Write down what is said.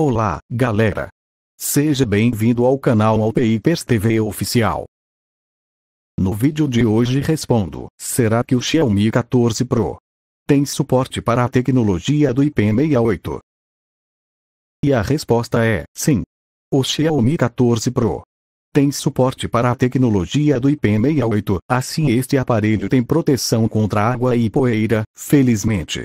Olá, galera! Seja bem-vindo ao canal Alpeipers TV Oficial. No vídeo de hoje respondo, será que o Xiaomi 14 Pro tem suporte para a tecnologia do IP68? E a resposta é, sim. O Xiaomi 14 Pro tem suporte para a tecnologia do IP68, assim este aparelho tem proteção contra água e poeira, felizmente.